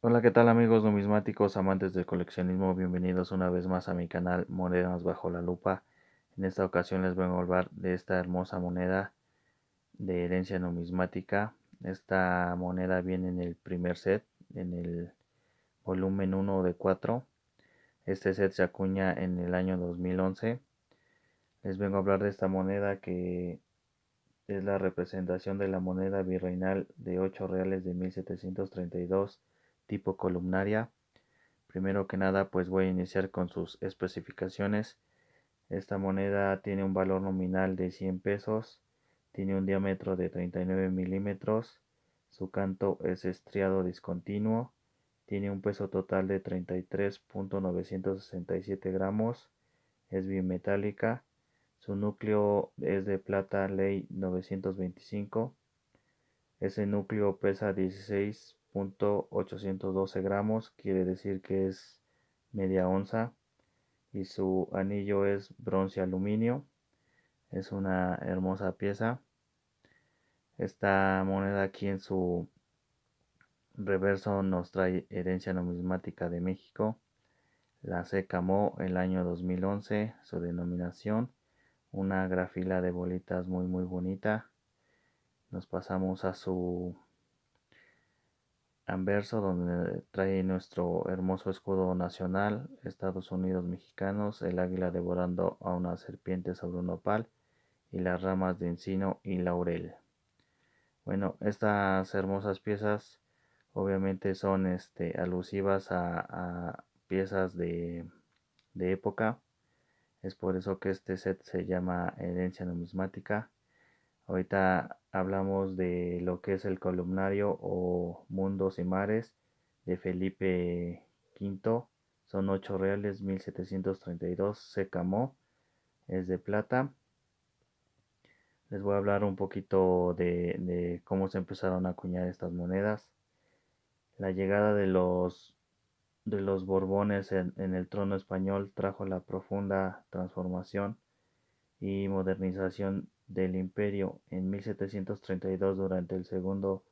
Hola, ¿qué tal amigos numismáticos, amantes del coleccionismo? Bienvenidos una vez más a mi canal Monedas Bajo la Lupa. En esta ocasión les vengo a hablar de esta hermosa moneda de herencia numismática. Esta moneda viene en el primer set, en el volumen 1 de 4. Este set se acuña en el año 2011. Les vengo a hablar de esta moneda que es la representación de la moneda virreinal de 8 reales de 1732 tipo columnaria. Primero que nada, pues voy a iniciar con sus especificaciones. Esta moneda tiene un valor nominal de 100 pesos, tiene un diámetro de 39 milímetros, su canto es estriado discontinuo, tiene un peso total de 33.967 gramos, es bimetálica, su núcleo es de plata ley 925, ese núcleo pesa 16 .812 gramos, quiere decir que es media onza y su anillo es bronce aluminio. Es una hermosa pieza. Esta moneda aquí en su reverso nos trae herencia numismática de México. La se camó el año 2011, su denominación. Una grafila de bolitas muy muy bonita. Nos pasamos a su anverso donde trae nuestro hermoso escudo nacional, Estados Unidos mexicanos, el águila devorando a una serpiente sobre un opal y las ramas de encino y laurel. Bueno, estas hermosas piezas obviamente son este, alusivas a, piezas de época. Es por eso que este set se llama herencia numismática Ahorita hablamos de lo que es el columnario o mundos y mares de Felipe V. Son 8 reales, 1732. Se camó, es de plata. Les voy a hablar un poquito de, cómo se empezaron a acuñar estas monedas. La llegada de los, de los Borbones en, en el trono español trajo la profunda transformación y modernización del imperio. En 1732, durante el segundo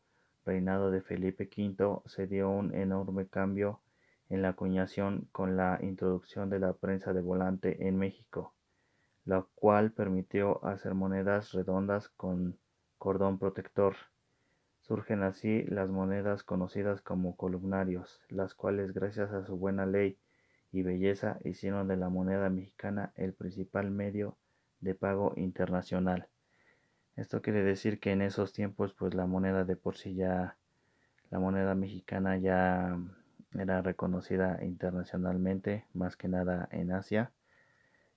reinado de Felipe V, se dio un enorme cambio en la acuñación con la introducción de la prensa de volante en México, la cual permitió hacer monedas redondas con cordón protector. Surgen así las monedas conocidas como columnarios, las cuales gracias a su buena ley y belleza hicieron de la moneda mexicana el principal medio de pago internacional. Esto quiere decir que en esos tiempos pues la moneda de por sí ya, la moneda mexicana ya mm, era reconocida internacionalmente, más que nada en Asia.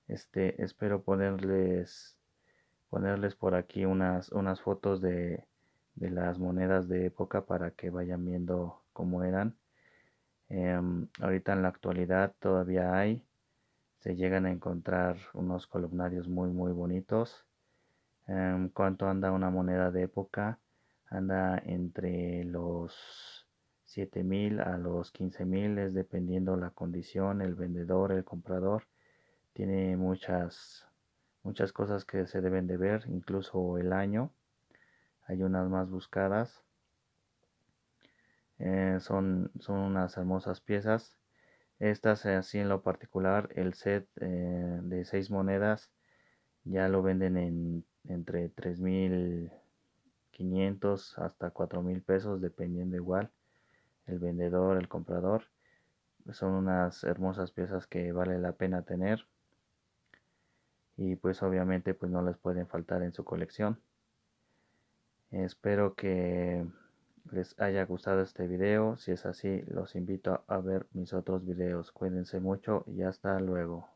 Este, espero ponerles ponerles por aquí unas, unas fotos de, las monedas de época para que vayan viendo cómo eran. Em, ahorita en la actualidad todavía hay se llegan a encontrar unos columnarios muy muy bonitos. Em, ¿Cuánto anda una moneda de época? Anda entre los 7.000 a los 15.000, es dependiendo la condición, el vendedor, el comprador. Tiene muchas, muchas cosas que se deben de ver, incluso el año. Hay unas más buscadas. Eh, son, son unas hermosas piezas estas así en lo particular, el set eh, de 6 monedas ya lo venden en entre 3.500 hasta 4.000 pesos, dependiendo igual el vendedor, el comprador. Son unas hermosas piezas que vale la pena tener y pues obviamente pues no les pueden faltar en su colección. Espero que les haya gustado este video. Si es así, los invito a ver mis otros videos. Cuídense mucho y hasta luego.